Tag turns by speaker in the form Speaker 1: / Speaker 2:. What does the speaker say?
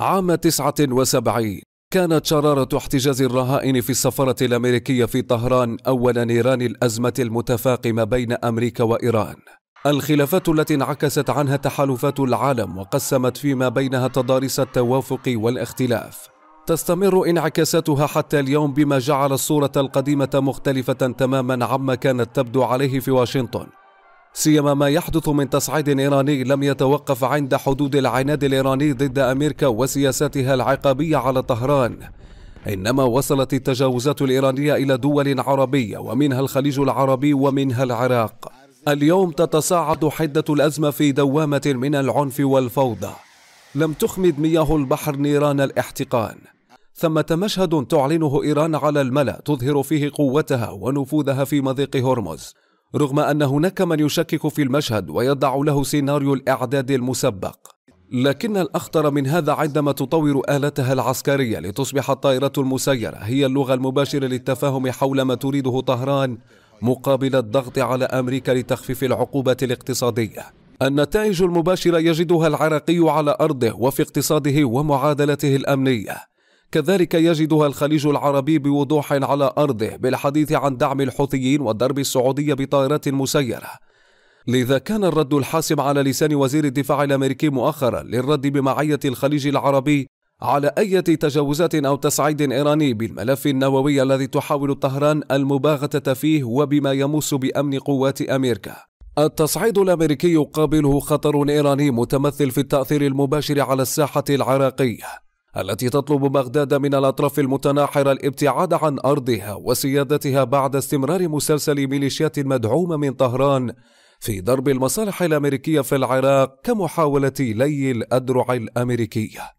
Speaker 1: عام 79 كانت شرارة احتجاز الرهائن في السفارة الأمريكية في طهران أول نيران الأزمة المتفاقمة بين أمريكا وإيران الخلافات التي انعكست عنها تحالفات العالم وقسمت فيما بينها تضاريس التوافق والاختلاف تستمر انعكاساتها حتى اليوم بما جعل الصورة القديمة مختلفة تماما عما كانت تبدو عليه في واشنطن سيما ما يحدث من تصعيد إيراني لم يتوقف عند حدود العناد الإيراني ضد أمريكا وسياساتها العقابية على طهران إنما وصلت التجاوزات الإيرانية إلى دول عربية ومنها الخليج العربي ومنها العراق اليوم تتصاعد حدة الأزمة في دوامة من العنف والفوضى لم تخمد مياه البحر نيران الاحتقان ثمة مشهد تعلنه إيران على الملأ تظهر فيه قوتها ونفوذها في مضيق هرمز رغم أن هناك من يشكك في المشهد ويضع له سيناريو الإعداد المسبق لكن الأخطر من هذا عندما تطور آلتها العسكرية لتصبح الطائرة المسيرة هي اللغة المباشرة للتفاهم حول ما تريده طهران مقابل الضغط على أمريكا لتخفيف العقوبات الاقتصادية النتائج المباشرة يجدها العراقي على أرضه وفي اقتصاده ومعادلته الأمنية كذلك يجدها الخليج العربي بوضوح على أرضه بالحديث عن دعم الحوثيين والدرب السعودي بطائرات مسيرة لذا كان الرد الحاسم على لسان وزير الدفاع الأمريكي مؤخرا للرد بمعية الخليج العربي على أي تجاوزات أو تصعيد إيراني بالملف النووي الذي تحاول طهران المباغتة فيه وبما يمس بأمن قوات أمريكا التصعيد الأمريكي يقابله خطر إيراني متمثل في التأثير المباشر على الساحة العراقية التي تطلب بغداد من الأطراف المتناحرة الابتعاد عن أرضها وسيادتها بعد استمرار مسلسل ميليشيات مدعومة من طهران في ضرب المصالح الأمريكية في العراق كمحاولة لي الأدرع الأمريكية